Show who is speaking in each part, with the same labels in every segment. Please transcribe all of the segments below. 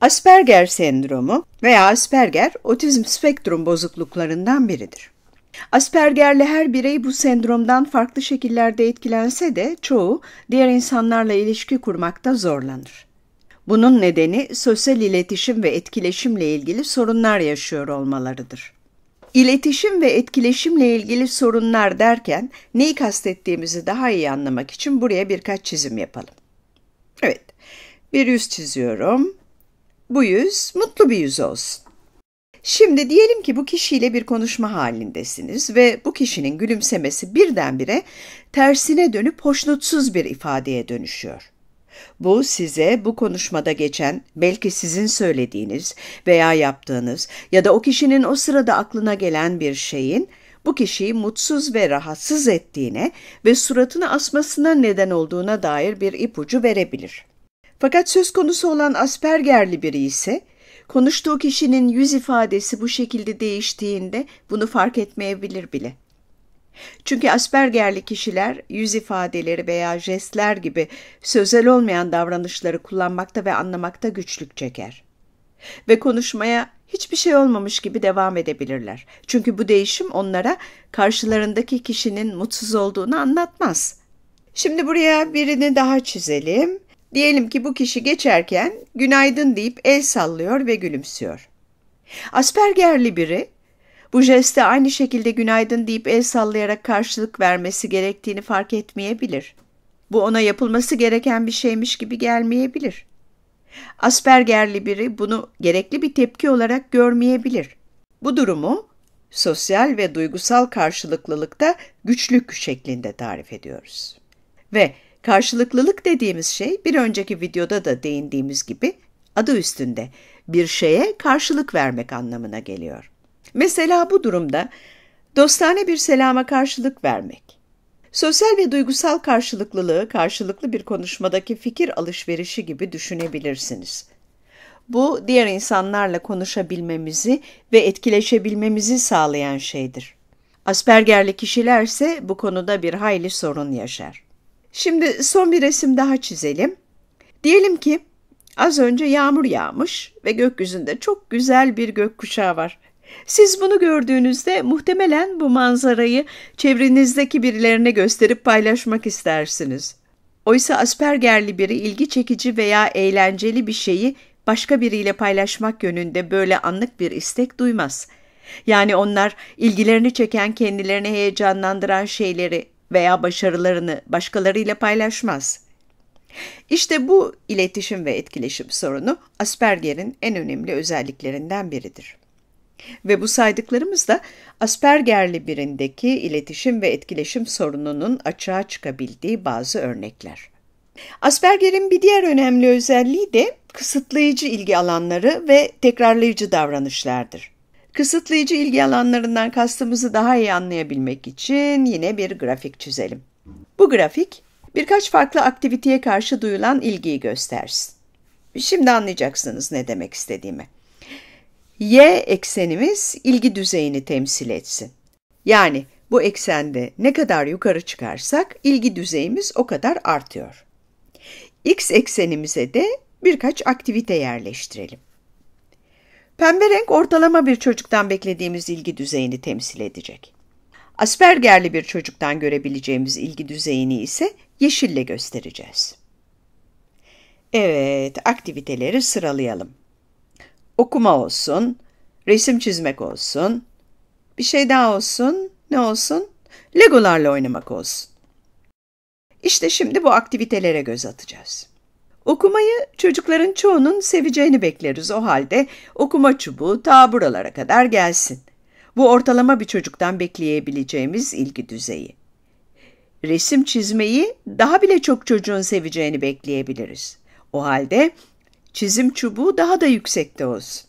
Speaker 1: Asperger sendromu veya Asperger otizm spektrum bozukluklarından biridir. Aspergerli her birey bu sendromdan farklı şekillerde etkilense de çoğu diğer insanlarla ilişki kurmakta zorlanır. Bunun nedeni sosyal iletişim ve etkileşimle ilgili sorunlar yaşıyor olmalarıdır. İletişim ve etkileşimle ilgili sorunlar derken neyi kastettiğimizi daha iyi anlamak için buraya birkaç çizim yapalım. Evet, bir yüz çiziyorum. Bu yüz mutlu bir yüz olsun. Şimdi diyelim ki bu kişiyle bir konuşma halindesiniz ve bu kişinin gülümsemesi birdenbire tersine dönüp hoşnutsuz bir ifadeye dönüşüyor. Bu size bu konuşmada geçen, belki sizin söylediğiniz veya yaptığınız ya da o kişinin o sırada aklına gelen bir şeyin bu kişiyi mutsuz ve rahatsız ettiğine ve suratını asmasına neden olduğuna dair bir ipucu verebilir. Fakat söz konusu olan Asperger'li biri ise konuştuğu kişinin yüz ifadesi bu şekilde değiştiğinde bunu fark etmeyebilir bile. Çünkü Asperger'li kişiler yüz ifadeleri veya jestler gibi sözel olmayan davranışları kullanmakta ve anlamakta güçlük çeker. Ve konuşmaya hiçbir şey olmamış gibi devam edebilirler. Çünkü bu değişim onlara karşılarındaki kişinin mutsuz olduğunu anlatmaz. Şimdi buraya birini daha çizelim. Diyelim ki bu kişi geçerken günaydın deyip el sallıyor ve gülümsüyor. Aspergerli biri bu jeste aynı şekilde günaydın deyip el sallayarak karşılık vermesi gerektiğini fark etmeyebilir. Bu ona yapılması gereken bir şeymiş gibi gelmeyebilir. Aspergerli biri bunu gerekli bir tepki olarak görmeyebilir. Bu durumu sosyal ve duygusal karşılıklılıkta güçlük şeklinde tarif ediyoruz. Ve Karşılıklılık dediğimiz şey bir önceki videoda da değindiğimiz gibi adı üstünde bir şeye karşılık vermek anlamına geliyor. Mesela bu durumda dostane bir selama karşılık vermek. Sosyal ve duygusal karşılıklılığı karşılıklı bir konuşmadaki fikir alışverişi gibi düşünebilirsiniz. Bu diğer insanlarla konuşabilmemizi ve etkileşebilmemizi sağlayan şeydir. Aspergerli kişilerse bu konuda bir hayli sorun yaşar. Şimdi son bir resim daha çizelim. Diyelim ki az önce yağmur yağmış ve gökyüzünde çok güzel bir gökkuşağı var. Siz bunu gördüğünüzde muhtemelen bu manzarayı çevrenizdeki birilerine gösterip paylaşmak istersiniz. Oysa aspergerli biri ilgi çekici veya eğlenceli bir şeyi başka biriyle paylaşmak yönünde böyle anlık bir istek duymaz. Yani onlar ilgilerini çeken, kendilerini heyecanlandıran şeyleri veya başarılarını başkalarıyla paylaşmaz. İşte bu iletişim ve etkileşim sorunu Asperger'in en önemli özelliklerinden biridir. Ve bu saydıklarımız da Asperger'li birindeki iletişim ve etkileşim sorununun açığa çıkabildiği bazı örnekler. Asperger'in bir diğer önemli özelliği de kısıtlayıcı ilgi alanları ve tekrarlayıcı davranışlardır. Kısıtlayıcı ilgi alanlarından kastımızı daha iyi anlayabilmek için yine bir grafik çizelim. Bu grafik birkaç farklı aktiviteye karşı duyulan ilgiyi göstersin. Şimdi anlayacaksınız ne demek istediğimi. Y eksenimiz ilgi düzeyini temsil etsin. Yani bu eksende ne kadar yukarı çıkarsak ilgi düzeyimiz o kadar artıyor. X eksenimize de birkaç aktivite yerleştirelim. Pembe renk ortalama bir çocuktan beklediğimiz ilgi düzeyini temsil edecek. Asperger'li bir çocuktan görebileceğimiz ilgi düzeyini ise yeşille göstereceğiz. Evet, aktiviteleri sıralayalım. Okuma olsun, resim çizmek olsun, bir şey daha olsun, ne olsun? Legolarla oynamak olsun. İşte şimdi bu aktivitelere göz atacağız. Okumayı çocukların çoğunun seveceğini bekleriz o halde okuma çubuğu ta buralara kadar gelsin. Bu ortalama bir çocuktan bekleyebileceğimiz ilgi düzeyi. Resim çizmeyi daha bile çok çocuğun seveceğini bekleyebiliriz. O halde çizim çubuğu daha da yüksekte olsun.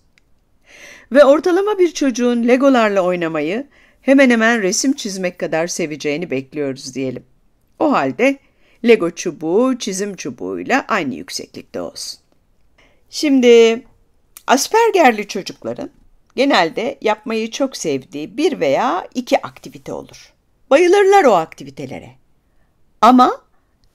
Speaker 1: Ve ortalama bir çocuğun legolarla oynamayı hemen hemen resim çizmek kadar seveceğini bekliyoruz diyelim. O halde Lego çubuğu çizim çubuğuyla aynı yükseklikte olsun. Şimdi Asperger'li çocukların genelde yapmayı çok sevdiği bir veya iki aktivite olur. Bayılırlar o aktivitelere. Ama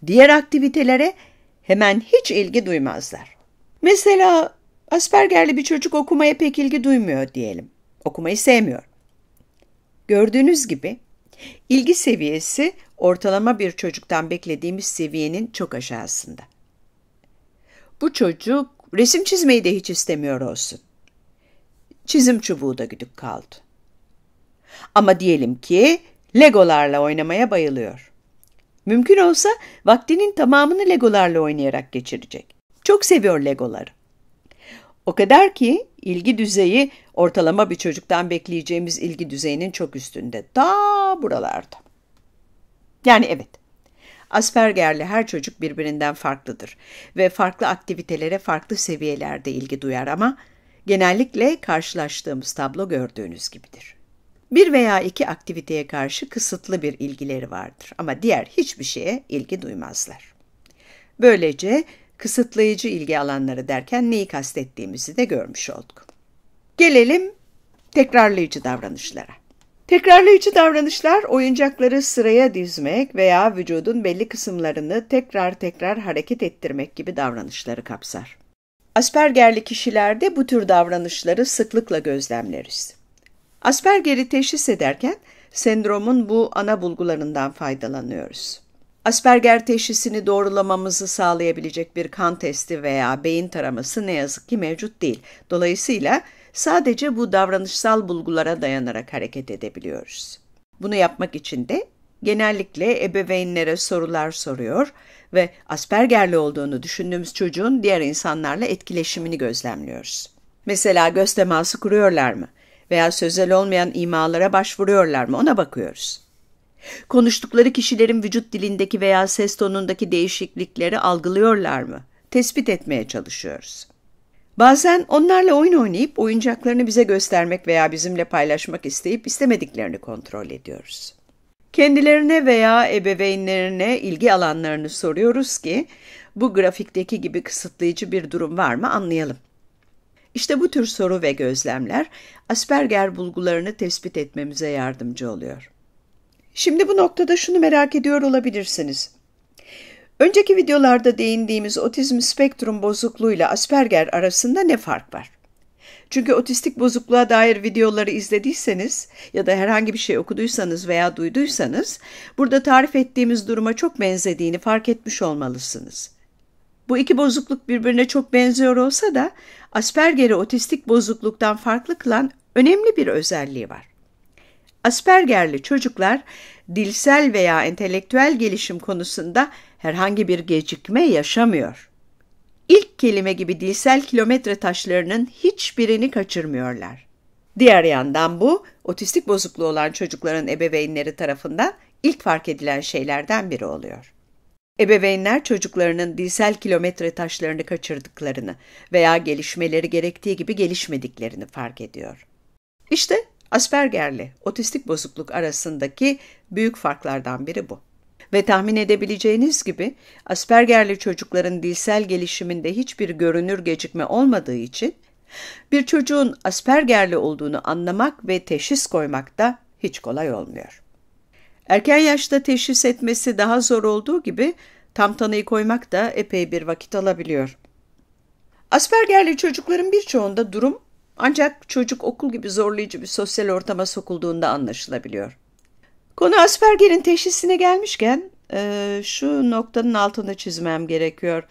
Speaker 1: diğer aktivitelere hemen hiç ilgi duymazlar. Mesela Asperger'li bir çocuk okumaya pek ilgi duymuyor diyelim. Okumayı sevmiyor. Gördüğünüz gibi ilgi seviyesi ortalama bir çocuktan beklediğimiz seviyenin çok aşağısında. Bu çocuk resim çizmeyi de hiç istemiyor olsun. Çizim çubuğu da güdük kaldı. Ama diyelim ki legolarla oynamaya bayılıyor. Mümkün olsa vaktinin tamamını legolarla oynayarak geçirecek. Çok seviyor legoları. O kadar ki ilgi düzeyi ortalama bir çocuktan bekleyeceğimiz ilgi düzeyinin çok üstünde. Ta buralarda. Yani evet. Asperger'li her çocuk birbirinden farklıdır ve farklı aktivitelere farklı seviyelerde ilgi duyar ama genellikle karşılaştığımız tablo gördüğünüz gibidir. Bir veya iki aktiviteye karşı kısıtlı bir ilgileri vardır ama diğer hiçbir şeye ilgi duymazlar. Böylece kısıtlayıcı ilgi alanları derken neyi kastettiğimizi de görmüş olduk. Gelelim tekrarlayıcı davranışlara. Tekrarlayıcı davranışlar oyuncakları sıraya dizmek veya vücudun belli kısımlarını tekrar tekrar hareket ettirmek gibi davranışları kapsar. Asperger'li kişilerde bu tür davranışları sıklıkla gözlemleriz. Asperger'i teşhis ederken sendromun bu ana bulgularından faydalanıyoruz. Asperger teşhisini doğrulamamızı sağlayabilecek bir kan testi veya beyin taraması ne yazık ki mevcut değil. Dolayısıyla Sadece bu davranışsal bulgulara dayanarak hareket edebiliyoruz. Bunu yapmak için de genellikle ebeveynlere sorular soruyor ve Asperger'li olduğunu düşündüğümüz çocuğun diğer insanlarla etkileşimini gözlemliyoruz. Mesela göz teması kuruyorlar mı? Veya sözel olmayan imalara başvuruyorlar mı? Ona bakıyoruz. Konuştukları kişilerin vücut dilindeki veya ses tonundaki değişiklikleri algılıyorlar mı? Tespit etmeye çalışıyoruz. Bazen onlarla oyun oynayıp oyuncaklarını bize göstermek veya bizimle paylaşmak isteyip istemediklerini kontrol ediyoruz. Kendilerine veya ebeveynlerine ilgi alanlarını soruyoruz ki bu grafikteki gibi kısıtlayıcı bir durum var mı anlayalım. İşte bu tür soru ve gözlemler Asperger bulgularını tespit etmemize yardımcı oluyor. Şimdi bu noktada şunu merak ediyor olabilirsiniz. Önceki videolarda değindiğimiz otizm spektrum bozukluğuyla Asperger arasında ne fark var? Çünkü otistik bozukluğa dair videoları izlediyseniz ya da herhangi bir şey okuduysanız veya duyduysanız burada tarif ettiğimiz duruma çok benzediğini fark etmiş olmalısınız. Bu iki bozukluk birbirine çok benziyor olsa da Asperger'i otistik bozukluktan farklı kılan önemli bir özelliği var. Asperger'li çocuklar dilsel veya entelektüel gelişim konusunda herhangi bir gecikme yaşamıyor. İlk kelime gibi dilsel kilometre taşlarının hiçbirini kaçırmıyorlar. Diğer yandan bu, otistik bozukluğu olan çocukların ebeveynleri tarafından ilk fark edilen şeylerden biri oluyor. Ebeveynler çocuklarının dilsel kilometre taşlarını kaçırdıklarını veya gelişmeleri gerektiği gibi gelişmediklerini fark ediyor. İşte Asperger'le otistik bozukluk arasındaki büyük farklardan biri bu. Ve tahmin edebileceğiniz gibi Asperger'li çocukların dilsel gelişiminde hiçbir görünür gecikme olmadığı için bir çocuğun Asperger'li olduğunu anlamak ve teşhis koymak da hiç kolay olmuyor. Erken yaşta teşhis etmesi daha zor olduğu gibi tam tanıyı koymak da epey bir vakit alabiliyor. Asperger'li çocukların birçoğunda durum ancak çocuk okul gibi zorlayıcı bir sosyal ortama sokulduğunda anlaşılabiliyor. Konu Asperger'in teşhisine gelmişken e, şu noktanın altında çizmem gerekiyor.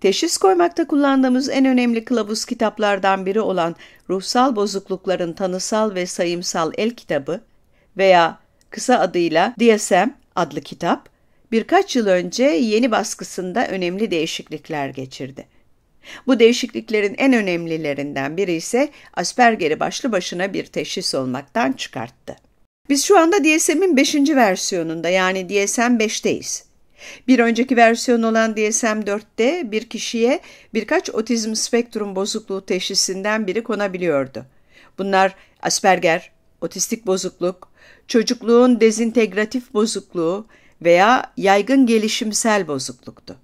Speaker 1: Teşhis koymakta kullandığımız en önemli kılavuz kitaplardan biri olan Ruhsal Bozuklukların Tanısal ve Sayımsal El Kitabı veya kısa adıyla DSM adlı kitap birkaç yıl önce yeni baskısında önemli değişiklikler geçirdi. Bu değişikliklerin en önemlilerinden biri ise Asperger'i başlı başına bir teşhis olmaktan çıkarttı. Biz şu anda DSM'in 5. versiyonunda yani DSM 5'teyiz. Bir önceki versiyon olan DSM-4'te bir kişiye birkaç otizm spektrum bozukluğu teşhisinden biri konabiliyordu. Bunlar Asperger, otistik bozukluk, çocukluğun dezintegratif bozukluğu veya yaygın gelişimsel bozukluktu.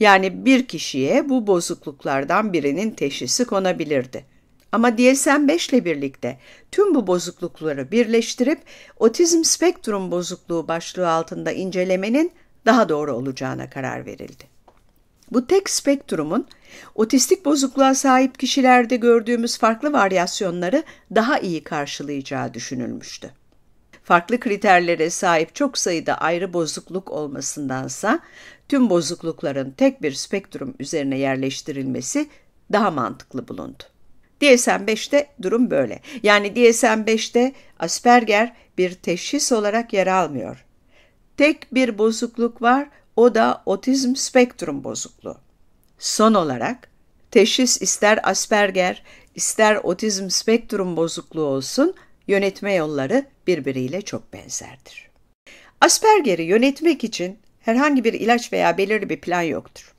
Speaker 1: Yani bir kişiye bu bozukluklardan birinin teşhisi konabilirdi. Ama DSM-5 ile birlikte tüm bu bozuklukları birleştirip otizm spektrum bozukluğu başlığı altında incelemenin daha doğru olacağına karar verildi. Bu tek spektrumun otistik bozukluğa sahip kişilerde gördüğümüz farklı varyasyonları daha iyi karşılayacağı düşünülmüştü farklı kriterlere sahip çok sayıda ayrı bozukluk olmasındansa tüm bozuklukların tek bir spektrum üzerine yerleştirilmesi daha mantıklı bulundu. DSM-5'te durum böyle. Yani DSM-5'te Asperger bir teşhis olarak yer almıyor. Tek bir bozukluk var, o da otizm spektrum bozukluğu. Son olarak teşhis ister Asperger, ister otizm spektrum bozukluğu olsun, yönetme yolları birbiriyle çok benzerdir. Asperger'i yönetmek için herhangi bir ilaç veya belirli bir plan yoktur.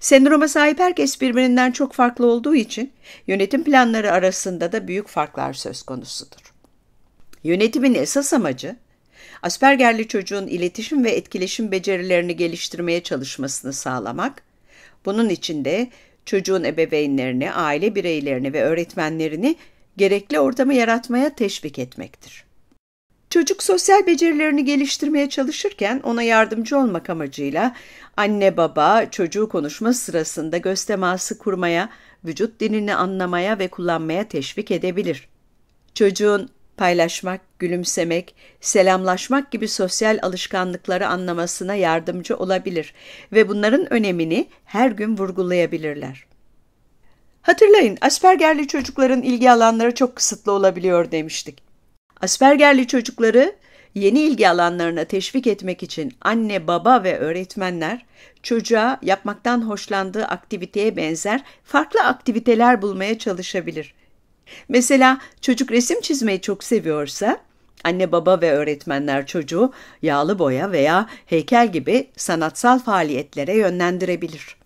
Speaker 1: Sendroma sahip herkes birbirinden çok farklı olduğu için yönetim planları arasında da büyük farklar söz konusudur. Yönetimin esas amacı Aspergerli çocuğun iletişim ve etkileşim becerilerini geliştirmeye çalışmasını sağlamak, bunun için de çocuğun ebeveynlerini, aile bireylerini ve öğretmenlerini gerekli ortamı yaratmaya teşvik etmektir. Çocuk sosyal becerilerini geliştirmeye çalışırken ona yardımcı olmak amacıyla anne baba çocuğu konuşma sırasında göz teması kurmaya, vücut dilini anlamaya ve kullanmaya teşvik edebilir. Çocuğun paylaşmak, gülümsemek, selamlaşmak gibi sosyal alışkanlıkları anlamasına yardımcı olabilir ve bunların önemini her gün vurgulayabilirler. Hatırlayın Asperger'li çocukların ilgi alanları çok kısıtlı olabiliyor demiştik. Asperger'li çocukları yeni ilgi alanlarına teşvik etmek için anne, baba ve öğretmenler çocuğa yapmaktan hoşlandığı aktiviteye benzer farklı aktiviteler bulmaya çalışabilir. Mesela çocuk resim çizmeyi çok seviyorsa anne baba ve öğretmenler çocuğu yağlı boya veya heykel gibi sanatsal faaliyetlere yönlendirebilir.